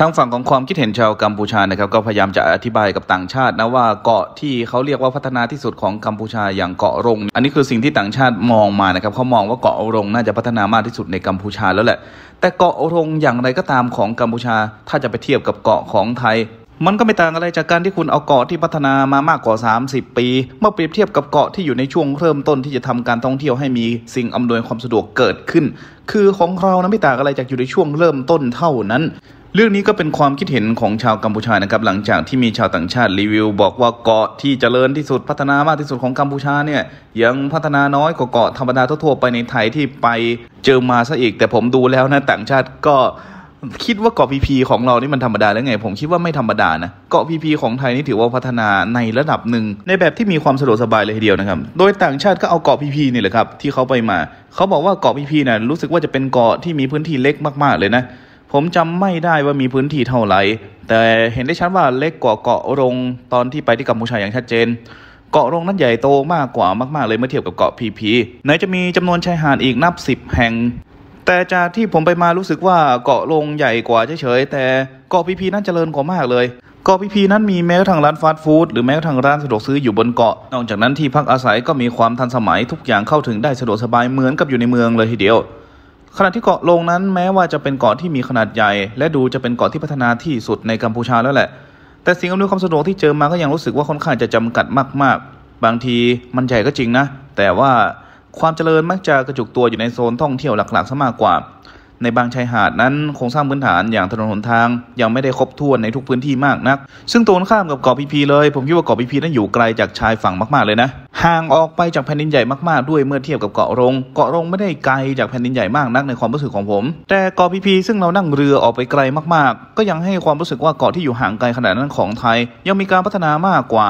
ทางฝั่งของความคิดเห็นชาวกัมพูชานะครับก็พยายามจะอธิบายกับต่างชาตินะว่าเกาะที่เขาเรียกว่าพัฒนาที่สุดของกัมพูชาอย่างเกาะรง อันนี้คือสิ่งที่ต่างชาติมองมานะครับเขามองว่าเกาะรงน่าจะพัฒนามากที่สุดในกัมพูชาแล้วแหละ แต่เกาะรงอย่างไรก็ตามของกัมพูชา ถ้าจะไปเทียบกับเกาะของไทย มันก็ไม่ต่างอะไรจากการที่คุณเอาเกาะที่พัฒนามามากกว่า30ปีเมื่อเปรียบเทียบกับเกาะที่อยู่ในช่วงเริ่มต้นที่จะทำการท่องเที่ยวให้มี สิ่งอำนวยความสะดวกเกิดขึ้น คือของเรานะไม่ต่างอะไรจากอยู่ในช่วงเริ่มต้นเท่านั้นเรื่องนี้ก็เป็นความคิดเห็นของชาวกัมพูชานะครับ หลังจากที่มีชาวต่างชาติรีวิว บอกว่าเกาะที่เจริญที่สุดพัฒนามากที่สุดของกัมพูชาเนี่ยยังพัฒนาน้อยกว่าเกาะธรรมดาทั่วไปในไทยที่ไปเจอมาซะอีกแต่ผมดูแล้วนะ ต่างชาติก็คิดว่าเกาะพีพีของเรานี่มันธรรมดาแล้วไง ผมคิดว่าไม่ธรรมดานะ เกาะพีพีของไทยนี่ถือว่าพัฒนาในระดับหนึ่งในแบบที่มีความสะดวกสบายเลยทีเดียวนะครับ โดยต่างชาติก็เอาเกาะพีพีนี่แหละครับ ที่เขาไปมา เขาบอกว่าเกาะพีพีนะ่ะรู้สึกว่าจะเป็นเกาะที่มีพื้นที่เล็กมาก ๆเลยนะผมจำไม่ได้ว่ามีพื้นที่เท่าไหร่ แต่เห็นได้ชัดว่าเล็กกว่าเกาะรง ตอนที่ไปที่กัมพูชาอย่างชัดเจน เกาะรงนั้นใหญ่โตมากกว่ามากๆเลยเมื่อเทียบกับเกาะพีพีไหนจะมีจำนวนชายหาดอีกนับสิบแห่ง แต่จากที่ผมไปมารู้สึกว่าเกาะรงใหญ่กว่าเฉยๆแต่เกาะพีพีนั้นเจริญกว่ามากเลย เกาะพีพีนั้นมีแม้กระทั่งร้านฟาสต์ฟู้ดหรือแม้กระทั่งร้านสะดวกซื้ออยู่บนเกาะ นอกจากนั้นที่พักอาศัยก็มีความทันสมัยทุกอย่างเข้าถึงได้สะดวกสบายเหมือนกับอยู่ในเมืองเลยทีเดียวขณะที่เกาะลงนั้นแม้ว่าจะเป็นเกาะที่มีขนาดใหญ่ และดูจะเป็นเกาะที่พัฒนาที่สุดในกัมพูชาแล้วแหละ แต่สิ่งอำนวยความสะดวกที่เจอมาก็ยังรู้สึกว่าค่อนข้างจะจำกัดมาก ๆ บางทีมันใหญ่ก็จริงนะ แต่ว่าความเจริญมักจะกระจุกตัวอยู่ในโซนท่องเที่ยวหลักๆซะมากกว่าในบางชายหาดนั้นโครงสร้างพื้นฐานอย่างถนนหนทางยังไม่ได้ครบถ้วนในทุกพื้นที่มากนัก ซึ่งตรงข้ามกับเกาะพีพีเลย ผมคิดว่าเกาะพีพีนั้นอยู่ไกลจากชายฝั่งมากๆเลยนะ ห่างออกไปจากแผ่นดินใหญ่มากๆ ด้วยเมื่อเทียบกับเกาะรง เกาะรงไม่ได้ไกลจากแผ่นดินใหญ่มากนักในความรู้สึกของผม แต่เกาะพีพีซึ่งเรานั่งเรือออกไปไกลมากๆ ก็ยังให้ความรู้สึกว่าเกาะที่อยู่ห่างไกลขนาดนั้นของไทย ยังมีการพัฒนามากกว่า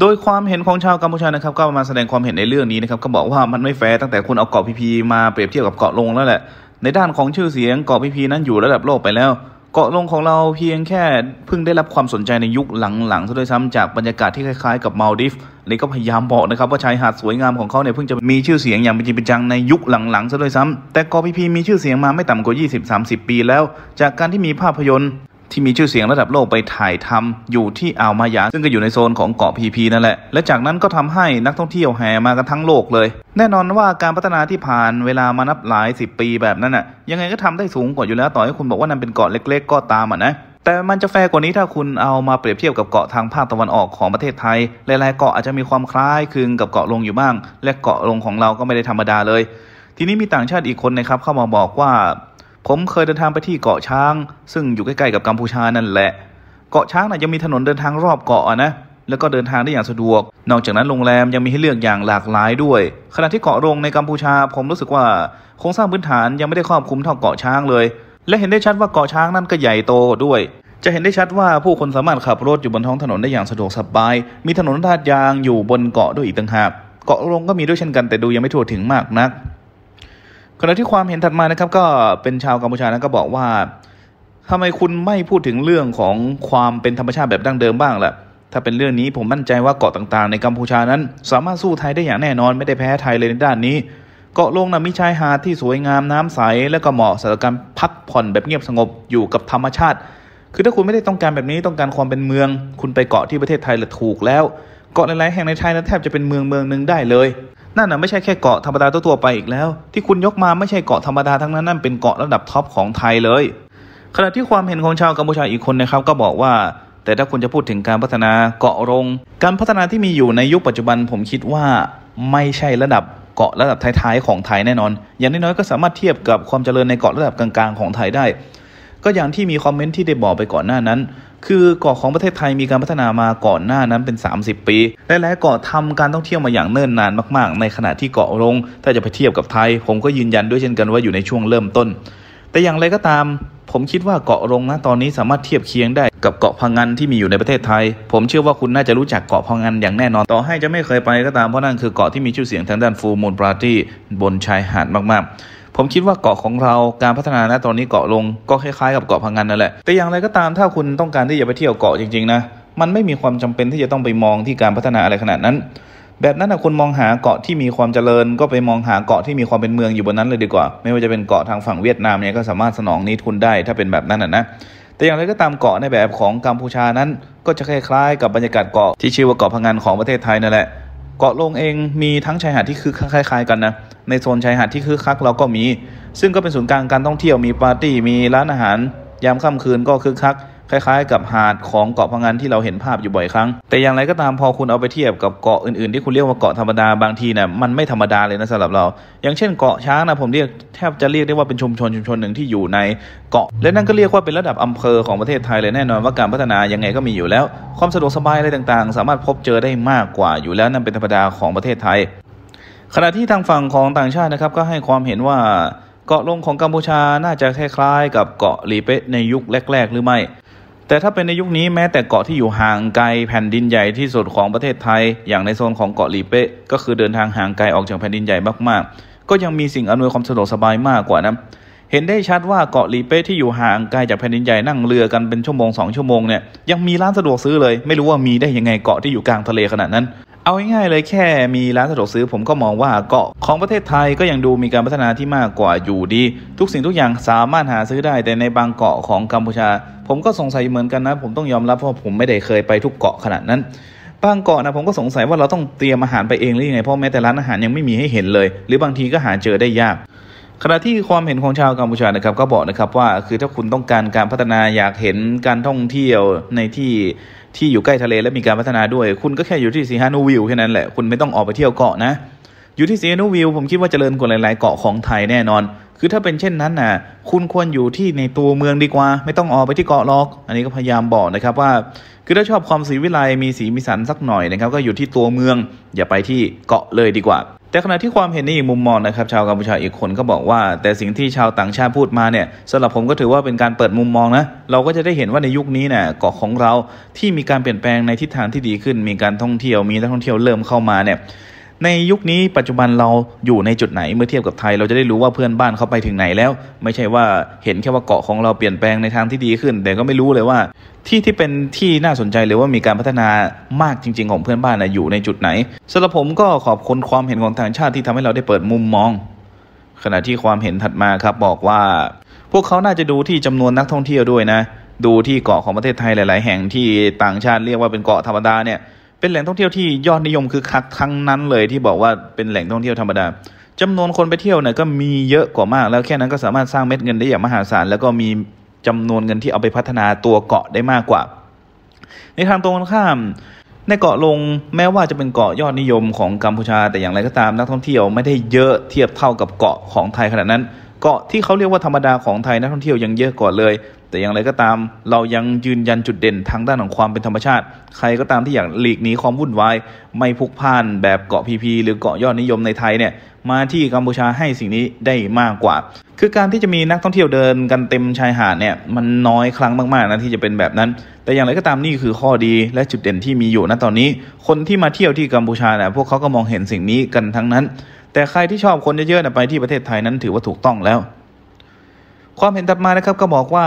โดยความเห็นของชาวกัมพูชานะครับ ก็มาแสดงความเห็นในเรื่องนี้นะครับก็บอกว่ามันไม่แฟร์ตั้งแต่คุณเอาเกาะพีพีมาเปรียบเทียบกับเกาะลงแล้วแหละในด้านของชื่อเสียงเกาะพีพีนั้นอยู่ระดับโลกไปแล้ว เกาะลงของเราเพียงแค่เพิ่งได้รับความสนใจในยุคหลังๆซะด้วยซ้ำจากบรรยากาศที่คล้ายๆกับมาลดิฟเลยก็พยายามบอกนะครับ ว่าชายหาดสวยงามของเขาเนี่ยเพิ่งจะมีชื่อเสียงอย่างเป็นจริงเป็นจังในยุคหลังๆซะด้วยซ้ำแต่เกาะพีพีมีชื่อเสียงมาไม่ต่ำกว่า 20-30 ปีแล้ว จากการที่มีภาพยนตร์ที่มีชื่อเสียงระดับโลกไปถ่ายทำอยู่ที่อ่าวมายาซึ่งก็อยู่ในโซนของเกาะพีพีนั่นแหละ และจากนั้นก็ทำให้นักท่องเที่ยวแห่มากันทั้งโลกเลย แน่นอนว่าการพัฒนาที่ผ่านเวลามานับหลายสิบปีแบบนั้นน่ะยังไงก็ทำได้สูงกว่าอยู่แล้วต่อให้คุณบอกว่านั่นเป็นเกาะเล็กๆ ก็ตามอ่ะนะ แต่มันจะแฟกว่านี้ถ้าคุณเอามาเปรียบเทียบกับเกาะทางภาคตะวันออกของประเทศไทย หลาย ๆเกาะอาจจะมีความคล้ายคลึงกับเกาะลงอยู่บ้าง และเกาะลงของเราก็ไม่ได้ธรรมดาเลย ทีนี้มีต่างชาติอีกคนนะครับเข้ามาบอกว่าผมเคยเดินทางไปที่เกาะช้าง ซึ่งอยู่ใกล้ๆ กับกัมพูชานั่นแหละ เกาะช้างน่ะยังมีถนนเดินทางรอบเกาะนะ แล้วก็เดินทางได้อย่างสะดวก นอกจากนั้นโรงแรมยังมีให้เลือกอย่างหลากหลายด้วย ขณะที่เกาะรงในกัมพูชา ผมรู้สึกว่าโครงสร้างพื้นฐานยังไม่ได้ครอบคลุมเท่าเกาะช้างเลย และเห็นได้ชัดว่าเกาะช้างนั่นก็ใหญ่โตด้วย จะเห็นได้ชัดว่าผู้คนสามารถขับรถอยู่บนท้องถนนได้อย่างสะดวกสบาย มีถนนลาดยางอยู่บนเกาะด้วยอีกต่างหากเกาะรงก็มีด้วยเช่นกัน แต่ดูยังไม่ทั่วถึงมากนักณะที่ความเห็นถัดมานะครับก็เป็นชาวกัมพูชานะก็บอกว่าทำไมคุณไม่พูดถึงเรื่องของความเป็นธรรมชาติแบบดั้งเดิมบ้างล่ะ ถ้าเป็นเรื่องนี้ผมมั่นใจว่าเกาะต่างๆในกัมพูชานั้น สามารถสู้ไทยได้อย่างแน่นอนไม่ได้แพ้ไทยเลยในด้านนี้เกาะลงนะมีชายหาดที่สวยงามน้ำใสและก็เหมาะสำหรับการพักผ่อนแบบเงียบสงบอยู่กับธรรมชาติ คือถ้าคุณไม่ได้ต้องการแบบนี้ต้องการความเป็นเมือง คุณไปเกาะที่ประเทศไทยละถูกแล้วเกาะหลายๆแห่งในไทยนั้นแทบจะเป็นเมืองเมืองหนึ่งได้เลยนั่นน่ะไม่ใช่แค่เกาะธรรมดาตัววไปอีกแล้ว ที่คุณยกมาไม่ใช่เกาะธรรมดาทั้งนั้นนั่นเป็นเกาะระดับท็อปของไทยเลย ขณะที่ความเห็นของชาวกัมพูชาอีกคนนะครับก็บอกว่า แต่ถ้าคุณจะพูดถึงการพัฒนาเกาะรง การพัฒนาที่มีอยู่ในยุคปัจจุบันผมคิดว่าไม่ใช่ระดับเกาะระดับท้ายๆของไทยแน่นอน อย่างน้อยๆก็สามารถเทียบกับความเจริญในเกาะระดับกลางๆของไทยได้ก็อย่างที่มีคอมเมนต์ที่ได้บอกไปก่อนหน้านั้น คือเกาะของประเทศไทยมีการพัฒนามาก่อนหน้านั้นเป็น 30 ปีหลายเกาะทำการท่องเที่ยวมาอย่างเนิ่นนานมาก ๆ ในขณะที่เกาะลงถ้าจะไปเทียบกับไทย ผมก็ยืนยันด้วยเช่นกันว่าอยู่ในช่วงเริ่มต้น แต่อย่างไรก็ตาม ผมคิดว่าเกาะรงนะตอนนี้สามารถเทียบเคียงได้กับเกาะพังงานที่มีอยู่ในประเทศไทย ผมเชื่อว่าคุณน่าจะรู้จักเกาะพังงานอย่างแน่นอน ต่อให้จะไม่เคยไปก็ตามเพราะนั่นคือเกาะที่มีชื่อเสียงทางด้านฟูมูลปาร์ตี้บนชายหาดมาก ๆผมคิดว่าเกาะของเราการพัฒนานะตอนนี้เกาะลง ก็คล้ายๆกับเกาะพังงานนั่นแหละ แต่อย่างไรก็ตามถ้าคุณต้องการที่จะไปเที่ยวเกาะจริงๆนะมันไม่มีความจำเป็นที่จะต้องไปมองที่การพัฒนาอะไรขนาดนั้น แบบนั้นนะคุณมองหาเกาะที่มีความเจริญก็ไปมองหาเกาะที่มีความเป็นเมืองอยู่บนนั้นเลยดีกว่า ไม่ว่าจะเป็นเกาะทางฝั่งเวียดนามเนี่ยก็สามารถสนองนี้คุณได้ถ้าเป็นแบบนั้นนะนะแต่อย่างไรก็ตามเกาะในแบบของกัมพูชานั้นก็จะคล้ายๆ กับบรรยากาศเกาะที่ชื่อว่าเกาะพังงานของประเทศไทยนั่นแหละเกาะลงเองมีทั้งชายหาดที่คือคล้ายๆกันนะ ในโซนชายหาดที่คือคักเราก็มี ซึ่งก็เป็นศูนย์กลางการท่องเที่ยวมีปาร์ตี้มีร้านอาหาร ยามค่ำคืนก็คือคักคล้ายๆกับหาดของเกาะพังงานที่เราเห็นภาพอยู่บ่อยครั้ง แต่อย่างไรก็ตามพอคุณเอาไปเทียบกับเกาะอื่นๆที่คุณเรียกว่าเกาะธรรมดาบางทีเนี่ยมันไม่ธรรมดาเลยนะสำหรับเรา อย่างเช่นเกาะช้างนะผมเรียกแทบจะเรียกได้ว่าเป็นชุมชนชุมชนหนึ่งที่อยู่ในเกาะ และนั่นก็เรียกว่าเป็นระดับอำเภอของประเทศไทยเลยแน่นอน ว่าการพัฒนายังไงก็มีอยู่แล้ว ความสะดวกสบายอะไรต่างๆ สามารถพบเจอได้มากกว่าอยู่ แล้วนั่นเป็นธรรมดาของประเทศไทย ขณะที่ทางฝั่งของต่างชาตินะครับก็ให้ความเห็นว่าเกาะลงของกัมพูชาน่าจะคล้ายๆ กับเกาะลีเปะในยุคแรกๆ หรือไม่แต่ถ้าเป็นในยุคนี้แม้แต่เกาะที่อยู่ห่างไกลแผ่นดินใหญ่ที่สุดของประเทศไทย อย่างในโซนของเกาะลีเป๊ก็คือเดินทางห่างไกลออกจากแผ่นดินใหญ่มากๆ ก็ยังมีสิ่งอำนวยความสะดวกสบายมากกว่านะเห็นได้ชัดว่าเกาะลีเป้ที่อยู่ห่างไกลจากแผ่นดินใหญ่นั่งเรือกันเป็น ชั่วโมงสองชั่วโมงเนี่ยยังมีร้านสะดวกซื้อเลย ไม่รู้ว่ามีได้ยังไงเกาะที่อยู่กลางทะเลขนาดนั้นเอาง่ายๆเลยแค่มีร้านสะดวกซื้อ ผมก็มองว่าเกาะของประเทศไทยก็ยังดูมีการพัฒนาที่มากกว่าอยู่ดี ทุกสิ่งทุกอย่างสามารถหาซื้อได้ แต่ในบางเกาะของกัมพูชาผมก็สงสัยเหมือนกันนะ ผมต้องยอมรับเพราะผมไม่ได้เคยไปทุกเกาะขนาดนั้น บางเกาะนะ ผมก็สงสัยว่าเราต้องเตรียมอาหารไปเองหรือยังไงเพราะแม้แต่ร้านอาหารยังไม่มีให้เห็นเลย หรือบางทีก็หาเจอได้ยาก ขณะที่ความเห็นของชาวกัมพูชานะครับก็บอกนะครับว่าคือถ้าคุณต้องการการพัฒนาอยากเห็นการท่องเที่ยวในที่ที่อยู่ใกล้ทะเลและมีการพัฒนาด้วย คุณก็แค่อยู่ที่ซีฮานูวิวแค่นั้นแหละคุณไม่ต้องออกไปเที่ยวเกาะนะ อยู่ที่ซีฮานูวิวผมคิดว่าจเจริญกว่าหลายๆเกาะของไทยแน่นอน คือถ้าเป็นเช่นนั้นนะ่ะคุณควรอยู่ที่ในตัวเมืองดีกว่า ไม่ต้องออกไปที่เกาะลอก อันนี้ก็พยายามบอกนะครับว่าคือถ้าชอบความสีวิไลมีสีมีสันสักหน่อยนะครับ ก็อยู่ที่ตัวเมืองอย่าไปที่เกาะเลยดีกว่าแต่ขณะที่ความเห็นในอีกมุมมองนะครับชาวกัมพูชาอีกคนก็บอกว่า แต่สิ่งที่ชาวต่างชาติพูดมาเนี่ยสำหรับผมก็ถือว่าเป็นการเปิดมุมมองนะเราก็จะได้เห็นว่าในยุคนี้เนี่ยเกาะของเราที่มีการเปลี่ยนแปลงในทิศทางที่ดีขึ้นมีการท่องเที่ยวมีนักท่องเที่ยวเริ่มเข้ามาเนี่ยในยุคนี้ ปัจจุบันเราอยู่ในจุดไหนเมื่อเทียบกับไทยเราจะได้รู้ว่าเพื่อนบ้านเขาไปถึงไหนแล้ว ไม่ใช่ว่าเห็นแค่ว่าเกาะของเราเปลี่ยนแปลงในทางที่ดีขึ้น แต่ก็ไม่รู้เลยว่า ที่ที่เป็นที่น่าสนใจหรือว่ามีการพัฒนามากจริงๆ ของเพื่อนบ้านนะอยู่ในจุดไหนสำหรับผมก็ขอบคุณความเห็นของทางชาติที่ทำให้เราได้เปิดมุมมอง ขณะที่ความเห็นถัดมาครับ บอกว่า พวกเขาน่าจะดูที่จำนวนนักท่องเที่ยวด้วยนะ ดูที่เกาะของประเทศไทยหลายๆแห่งที่ต่างชาติเรียกว่าเป็นเกาะธรรมดาเนี่ยเป็นแหล่งท่องเที่ยวที่ยอดนิยมคือคักทั้งนั้นเลยที่บอกว่าเป็นแหล่งท่องเที่ยวธรรมดาจำนวนคนไปเที่ยวเนี่ยก็มีเยอะกว่ามาก แล้วแค่นั้นก็สามารถสร้างเม็ดเงินได้อย่างมหาศาลแล้วก็มีจำนวนเงินที่เอาไปพัฒนาตัวเกาะได้มากกว่า ในทางตรงกันข้าม ในเกาะลงแม้ว่าจะเป็นเกาะยอดนิยมของกัมพูชา แต่อย่างไรก็ตามนักท่องเที่ยวไม่ได้เยอะเทียบเท่ากับเกาะของไทยขนาดนั้นเกาะที่เขาเรียกว่าธรรมดาของไทยนักท่องเที่ยวยังเยอะกว่าเลย แต่อย่างไรก็ตาม เรายังยืนยันจุดเด่นทางด้านของความเป็นธรรมชาติ ใครก็ตามที่อยากหลีกหนีความวุ่นวาย ไม่พุกพ่านแบบเกาะพีพีหรือเกาะยอดนิยมในไทยเนี่ยมาที่กัมพูชาให้สิ่งนี้ได้มากกว่า คือการที่จะมีนักท่องเที่ยวเดินกันเต็มชายหาดเนี่ยมันน้อยครั้งมากๆนะที่จะเป็นแบบนั้น แต่อย่างไรก็ตามนี่คือข้อดีและจุดเด่นที่มีอยู่ณตอนนี้ คนที่มาเที่ยวที่กัมพูชาเนี่ยพวกเขาก็มองเห็นสิ่งนี้กันทั้งนั้นแต่ใครที่ชอบคนเยอะๆนะไปที่ประเทศไทยนั้นถือว่าถูกต้องแล้ว ความเห็นถัดมานะครับก็บอกว่า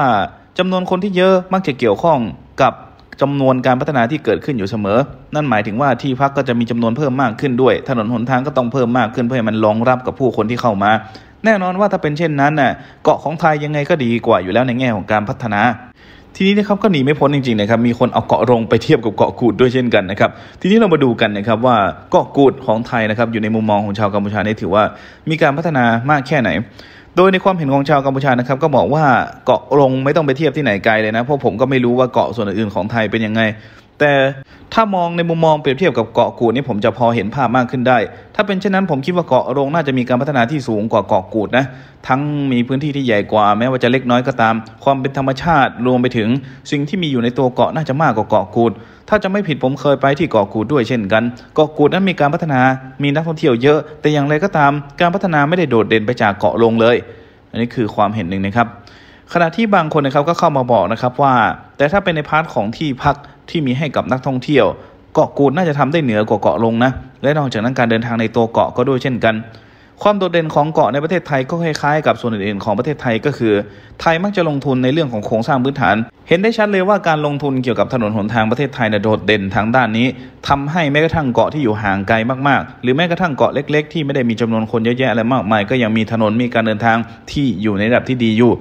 จำนวนคนที่เยอะมักจะเกี่ยวข้องกับจำนวนการพัฒนาที่เกิดขึ้นอยู่เสมอ นั่นหมายถึงว่าที่พักก็จะมีจำนวนเพิ่มมากขึ้นด้วยถนนหนทางก็ต้องเพิ่มมากขึ้นเพื่อให้มันรองรับกับผู้คนที่เข้ามา แน่นอนว่าถ้าเป็นเช่นนั้นน่ะเกาะของไทยยังไงก็ดีกว่าอยู่แล้วในแง่ของการพัฒนาทีนี้นะครับก็หนีไม่พ้นจริงๆนะครับ มีคนเอาเกาะรงไปเทียบกับเกาะกูดด้วยเช่นกันนะครับทีนี้เรามาดูกันนะครับว่าเกาะกูดของไทยนะครับอยู่ในมุมมองของชาวกัมพูชาเนี่ถือว่ามีการพัฒนามากแค่ไหน โดยในความเห็นของชาวกัมพูชานะครับก็บอกว่าเกาะรงไม่ต้องไปเทียบที่ไหนไกลเลยนะเพราะผมก็ไม่รู้ว่าเกาะส่วนอื่นของไทยเป็นยังไงแต่ถ้ามองในมุมมองเปรียบเทียบ กับเกาะกูดนี่ผมจะพอเห็นภาพมากขึ้นได้ ถ้าเป็นเช่นนั้นผมคิดว่าเกาะโรง น่าจะมีการพัฒนาที่สูงกว่าเกาะกูดนะ ทั้งมีพื้นที่ที่ใหญ่กว่าแม้ว่าจะเล็กน้อยก็ตามความเป็นธรรมชาติรวมไปถึง สิ่งที่มีอยู่ในตัวเกาะน่าจะมากกว่าเกาะกูด ถ้าจะไม่ผิดผมเคยไปที่เกาะกูดด้วยเช่นกัน เกาะกูดนั้นมีการพัฒนา มีนักท่องเที่ยวเยอะแต่อย่างไรก็ตาม การพัฒนาไม่ได้โดดเด่นไปจากเกาะโรงเลย อันนี้คือความเห็นหนึ่งนะครับขณะที่บางคนนะครับก็เข้ามาบอกนะครับว่า แต่ถ้าเป็นในพาร์ทของที่พักที่มีให้กับนักท่องเที่ยว เกาะกูดน่าจะทำได้เหนือกว่าเกาะลงนะ และนอกจากนั้นการเดินทางในตัวเกาะก็ด้วยเช่นกัน ความโดดเด่นของเกาะในประเทศไทยก็คล้ายๆกับส่วนอื่นๆของประเทศไทยก็คือไทยมักจะลงทุนในเรื่องของโครงสร้างพื้นฐาน เห็นได้ชัดเลยว่าการลงทุนเกี่ยวกับถนนหนทางประเทศไทยนะโดดเด่นทางด้านนี้ ทำให้แม้กระทั่งเกาะที่อยู่ห่างไกลมากๆหรือแม้กระทั่งเกาะเล็ก ๆ ที่ไม่ได้มีจำนวนคนเยอะแยะอะไรมากมาย ก็ยังมีถนนมีการเดินทางที่อยู่ในระดับที่ดีอยู่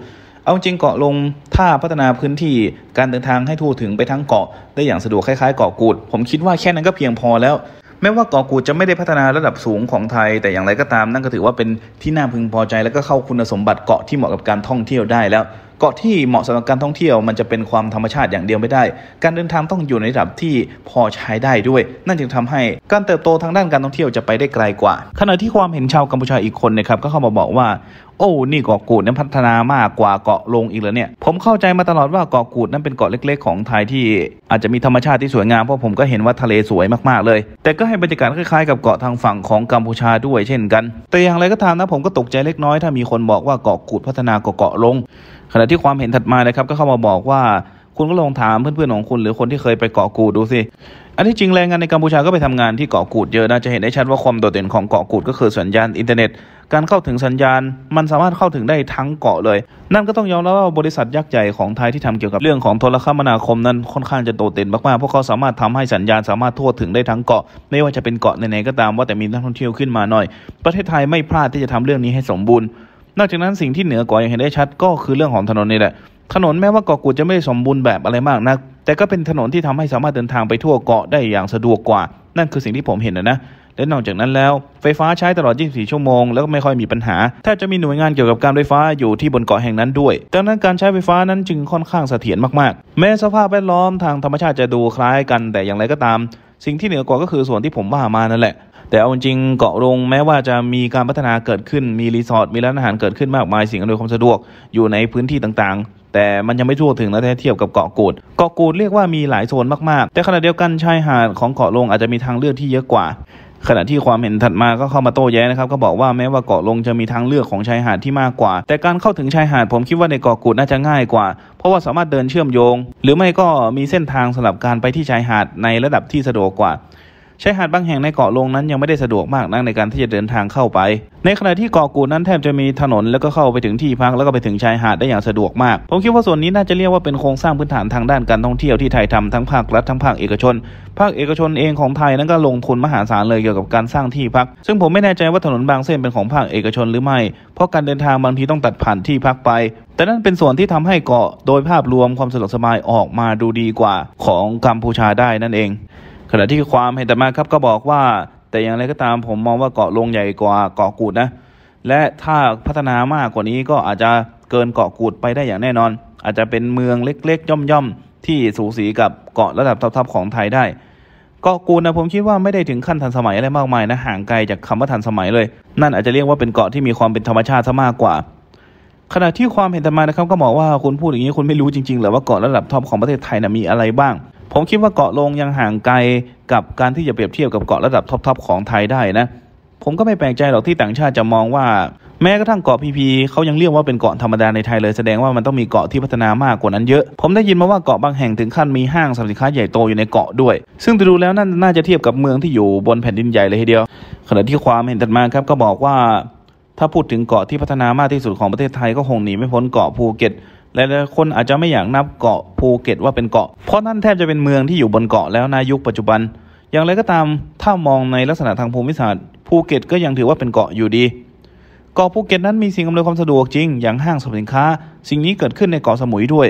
เอาจริงเกาะลงถ้าพัฒนาพื้นที่การเดินทางให้ทั่วถึงไปทั้งเกาะ ได้อย่างสะดวกคล้ายๆเกาะกูด ผมคิดว่าแค่นั้นก็เพียงพอแล้วแม้ว่าเกาะกูดจะไม่ได้พัฒนาระดับสูงของไทย แต่อย่างไรก็ตาม นั่นก็ถือว่าเป็นที่น่าพึงพอใจ และก็เข้าคุณสมบัติเกาะที่เหมาะกับการท่องเที่ยวได้แล้ว เกาะที่เหมาะสำหรับการท่องเที่ยวมันจะเป็นความธรรมชาติอย่างเดียวไม่ได้ การเดินทางต้องอยู่ในระดับที่พอใช้ได้ด้วย นั่นจึงทำให้การเติบโตทางด้านการท่องเที่ยวจะไปได้ไกลกว่า ขณะที่ความเห็นชาวกัมพูชาอีกคนนะครับก็เข้ามาบอกว่าโอ้ นี่เกาะกูดนั้นพัฒนามากกว่าเกาะลงอีกแล้วเนี่ย ผมเข้าใจมาตลอดว่าเกาะกูดนั้นเป็นเกาะเล็กๆของไทยที่ อาจจะมีธรรมชาติที่สวยงามเพราะผมก็เห็นว่าทะเลสวยมากๆเลย แต่ก็ให้บรรยากาศคล้ายๆกับเกาะทางฝั่งของกัมพูชาด้วย เช่นกัน แต่อย่างไรก็ตามนะผมก็ตกใจเล็กน้อยถ้ามีคนบอกว่าเกาะกูดพัฒนากว่าเกาะลง ขณะที่ความเห็นถัดมานะครับก็เข้ามาบอกว่าคุณก็ลองถามเพื่อนๆของคุณหรือคนที่เคยไปเกาะกูดดูสิ อันที่จริงแรงงานในกัมพูชาก็ไปทำงานที่เกาะกูดเยอะนะจะเห็นได้ชัดว่าความโดดเด่นของเกาะกูด ก็คือสัญญาณอินเทอร์เน็ตการเข้าถึงสัญญาณมันสามารถเข้าถึงได้ทั้งเกาะเลย นั่นก็ต้องยอมรับว่าบริษัทยักษ์ใหญ่ของไทยที่ทำเกี่ยวกับเรื่องของโทรคมนาคมนั้นค่อนข้างจะโดดเด่นมากๆเพราะเขาสามารถทำให้สัญญาณสามารถทั่วถึงได้ทั้งเกาะ ไม่ว่าจะเป็น เกาะไหนๆก็ตามว่าแต่มีนักท่องเที่ยวขึ้นมาหน่อย ประเทศไทยไม่พลาดที่จะทำเรื่องนี้ให้สมบูรณ์ นอกจากนั้นสิ่งที่เหนือกว่าอย่างเห็นได้ชัดก็คือเรื่องของถนนนี่แหละถนนแม้ว่าเกาะกูดจะไม่สมบูรณ์แบบอะไรมากนัก แต่ก็เป็นถนนที่ทำให้สามารถเดินทางไปทั่วเกาะได้อย่างสะดวกกว่า นั่นคือสิ่งที่ผมเห็นนะนะและนอกจากนั้นแล้วไฟฟ้าใช้ตลอด 24 ชั่วโมงแล้วก็ไม่ค่อยมีปัญหาแทบจะมีหน่วยงานเกี่ยวกับการไฟฟ้าอยู่ที่บนเกาะแห่งนั้นด้วย ดังนั้นการใช้ไฟฟ้านั้นจึงค่อนข้างเสถียรมากๆ แม้สภาพแวดล้อมทางธรรมชาติจะดูคล้ายกันแต่อย่างไรก็ตาม สิ่งที่เหนือกว่าก็คือส่วนที่ผมว่ามานั่นแหละ แต่เอาจริงเกาะรงแม้ว่าจะมีการพัฒนาเกิดขึ้นมีรีสอร์ทมีร้านอาหารเกิดขึ้นมากมายสิ่งอำนวยความสะดวกอยู่ในพื้นที่ต่างๆแต่มันยังไม่ทั่วถึงนะถ้าเทียบกับเกาะกูด เกาะกูดเรียกว่ามีหลายโซนมากๆแต่ขณะเดียวกันชายหาดของเกาะรงอาจจะมีทางเลือกที่เยอะกว่าขณะที่ความเห็นถัดมาก็เข้ามาโต้แย้งนะครับ ก็บอกว่าแม้ว่าเกาะลงจะมีทางเลือกของชายหาดที่มากกว่า แต่การเข้าถึงชายหาดผมคิดว่าในเกาะกูดน่าจะง่ายกว่าเพราะว่าสามารถเดินเชื่อมโยง หรือไม่ก็มีเส้นทางสำหรับการไปที่ชายหาดในระดับที่สะดวกกว่าชายหาดบางแห่งในเกาะลงนั้นยังไม่ได้สะดวกมากนักในการที่จะเดินทางเข้าไป ในขณะที่เกาะกูดนั้นแทบจะมีถนนแล้วก็เข้าไปถึงที่พักแล้วก็ไปถึงชายหาดได้อย่างสะดวกมาก ผมคิดว่าส่วนนี้น่าจะเรียกว่าเป็นโครงสร้างพื้นฐานทางด้านการท่องเที่ยวที่ไทยทำทั้งภาครัฐทั้งภาคเอกชน ภาคเอกชน เองของไทยนั้นก็ลงทุนมหาศาลเลยเกี่ยวกับการสร้างที่พัก ซึ่งผมไม่แน่ใจว่าถนนบางเส้นเป็นของภาคเอกชนหรือไม่ เพราะการเดินทางบางทีต้องตัดผ่านที่พักไป แต่นั่นเป็นส่วนที่ทำให้เกาะโดยภาพรวมความสะดวกสบายออกมาดูดีกว่าของกัมพูชาได้นั่นเองขณะที่ความเห็นต่มาครับก็บอกว่าแต่อย่างไรก็ตามผมมองว่าเกาะลงใหญ่กว่าเกาะกูดนะ และถ้าพัฒนามากกว่านี้ก็อาจจะเกินเกาะกูดไปได้อย่างแน่นอน อาจจะเป็นเมืองเล็ก ๆ ย่อมๆที่สูสีกับเกาะระดับทับๆ ของไทยได้ เกาะกูดนะผมคิดว่าไม่ได้ถึงขั้นทันสมัยอะไรมากมายนะ ห่างไกลจากคำว่าทันสมัยเลย นั่นอาจจะเรียกว่าเป็นเกาะที่มีความเป็นธรรมชาติซะมากกว่า ขณะที่ความเห็นต่อมานะครับ ก็บอกว่าคุณพูดอย่างนี้คุณไม่รู้จริงๆหรือว่าเกาะระดับท็อปของประเทศไทยนะมีอะไรบ้างผมคิดว่าเกาะลงยังห่างไกลกับการที่จะเปรียบเทียบกับเกาะระดับท็อปๆของไทยได้นะผมก็ไม่แปลกใจหรอกที่ต่างชาติจะมองว่า แม้กระทั่งเกาะพีพีเขายังเรียกว่าเป็นเกาะธรรมดาในไทย เลยแสดงว่ามันต้องมีเกาะที่พัฒนามากกว่านั้นเยอะ ผมได้ยินมาว่าเกาะบางแห่งถึงขั้นมีห้างสรรพสินค้าใหญ่โตอยู่ในเกาะด้วย ซึ่งดูแล้วนั่นน่าจะเทียบกับเมืองที่อยู่บนแผ่นดินใหญ่เลยทีเดียว ขณะที่ความเห็นตัดมาครับก็บอกว่า ถ้าพูดถึงเกาะที่พัฒนามากที่สุดของประเทศไทยก็คงหนีไม่พ้นเกาะภูเก็ตหลายๆคนอาจจะไม่อยากนับเกาะภูเก็ตว่าเป็นเกาะ เพราะนั่นแทบจะเป็นเมืองที่อยู่บนเกาะแล้วในยุคปัจจุบัน อย่างไรก็ตามถ้ามองในลักษณะทางภูมิศาสตร์ภูเก็ตก็ยังถือว่าเป็นเกาะอยู่ดี เกาะภูเก็ตนั้นมีสิ่งอำนวยความสะดวกจริง อย่างห้างสรรพสินค้า สิ่งนี้เกิดขึ้นในเกาะสมุยด้วย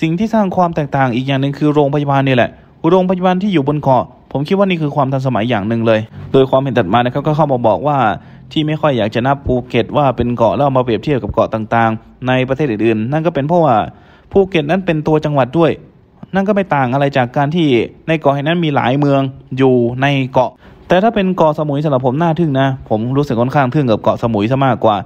สิ่งที่สร้างความแตกต่างอีกอย่างหนึ่งคือโรงพยาบาลนี่แหละ โรงพยาบาลที่อยู่บนเกาะผมคิดว่านี่คือความทันสมัยอย่างหนึ่งเลย โดยความเห็นตัดมานะครับก็เข้ามาบอกว่าที่ไม่ค่อยอยากจะนับภูเก็ต ว่าเป็นเกาะแล้วมาเปรียบเทียบกับเกาะต่างๆ ในประเทศอื่นๆ นั่นก็เป็นเพราะว่าภูเก็ตนั้นเป็นตัวจังหวัดด้วย นั่นก็ไม่ต่างอะไรจากการที่ในเกาะแห่งนั้นมีหลายเมืองอยู่ในเกาะ แต่ถ้าเป็นเกาะสมุยสำหรับผมน่าทึ่งนะ ผมรู้สึกค่อนข้างทึ่งกับเกาะสมุยซะมากกว่า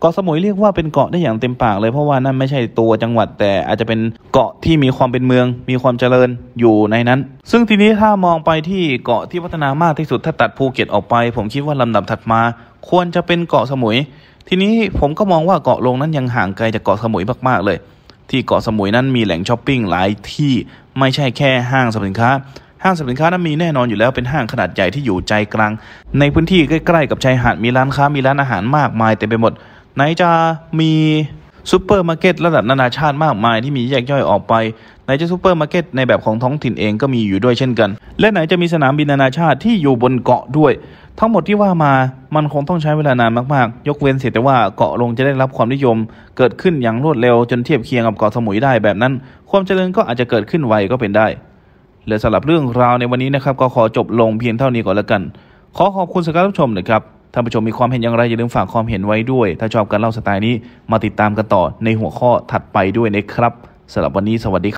เกาะสมุยเรียกว่าเป็นเกาะได้อย่างเต็มปากเลยเพราะว่านั่นไม่ใช่ตัวจังหวัดแต่อาจจะเป็นเกาะที่มีความเป็นเมือง มีความเจริญอยู่ในนั้น ซึ่งทีนี้ถ้ามองไปที่เกาะที่พัฒนามากที่สุดถ้าตัดภูเก็ตออกไป ผมคิดว่าลำดับถัดมา ควรจะเป็นเกาะสมุย ทีนี้ผมก็มองว่าเกาะลงนั้นยังห่างไกลจากเกาะสมุยมากๆเลย ที่เกาะสมุยนั้นมีแหล่งช้อปปิ้งหลายที่ไม่ใช่แค่ห้างสินค้า ห้างสินค้านั้นมีแน่นอนอยู่แล้วเป็นห้างขนาดใหญ่ที่อยู่ใจกลางในพื้นที่ใกล้ๆกับชายหาดมีร้านค้า มีร้านอาหารมากมายเต็มไปหมดไหนจะมีซูเปอร์มาร์เก็ตระดับนานาชาติมากมายที่มีแยกย่อยออกไปไหนจะซูเปอร์มาร์เก็ตในแบบของท้องถิ่นเองก็มีอยู่ด้วยเช่นกัน และไหนจะมีสนามบินนานาชาติที่อยู่บนเกาะด้วย ทั้งหมดที่ว่ามามันคงต้องใช้เวลานานมากๆ ยกเว้นเสียแต่ว่าเกาะลงจะได้รับความนิยม เกิดขึ้นอย่างรวดเร็วจนเทียบเคียงกับเกาะสมุยได้แบบนั้น ความเจริญก็อาจจะเกิดขึ้นไวก็เป็นได้ และสำหรับเรื่องราวในวันนี้นะครับก็ขอจบลงเพียงเท่านี้ก่อนละกัน ขอขอบคุณสำหรับรับชมนะครับท่านผู้ชมมีความเห็นอย่างไรอย่าลืมฝากความเห็นไว้ด้วย ถ้าชอบการเล่าสไตล์นี้มาติดตามกันต่อในหัวข้อถัดไปด้วยนะครับสำหรับวันนี้สวัสดีครับ